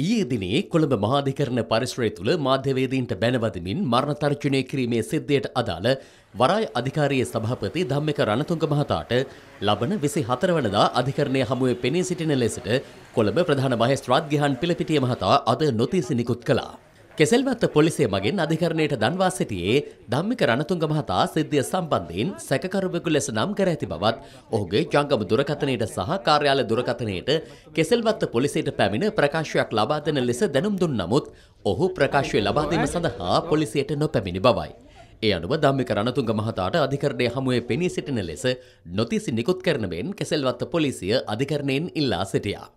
ඊයේ දිනේ කොළඹ මහාධිකරණ පරිසරය තුළ මාධ්‍යවේදීන්ට බැනවදමින් මරණ තර්ජනය කිරීමේ සිද්ධියට අදාළ වරාය අධිකාරියේ සභාපති ධම්මික රණතුංග මහතාට ලබන 24 වනදා අධිකරණයේ හමුවේ පෙනී සිටින ලෙසට කොළඹ ප්‍රධාන මහේස්ත්‍රාත් ගිහන් පිලපිටිය මහතා අද නොතීසි නිකුත් කළා. කෙසෙල්වත්ත පොලිසිය මගින් අධිකරණයට දන්වා සිටියේ ධම්මික රණතුංග මහතා සිද්ධිය සම්බන්ධයෙන් සැකකරුවෙකු ලෙස නම් කර ඇති බවත් ඔහුගේ ජංගම දුරකථනයට සහ කාර්යාල දුරකථනයට කෙසෙල්වත්ත පොලිසියට පැමිණ ප්‍රකාශයක් ලබා දෙන ලෙස දැනුම් දුන් නමුත් ඔහු ප්‍රකාශය ලබා දීම සඳහා පොලිසියට නොපැමිණි බවයි. ඒ අනුව ධම්මික රණතුංග මහතාට අධිකරණය හමුවේ පෙනී සිටින ලෙස නොතිසි නිකුත් කරන මෙන් කෙසෙල්වත්ත පොලිසිය අධිකරණයෙන් ඉල්ලා සිටියා.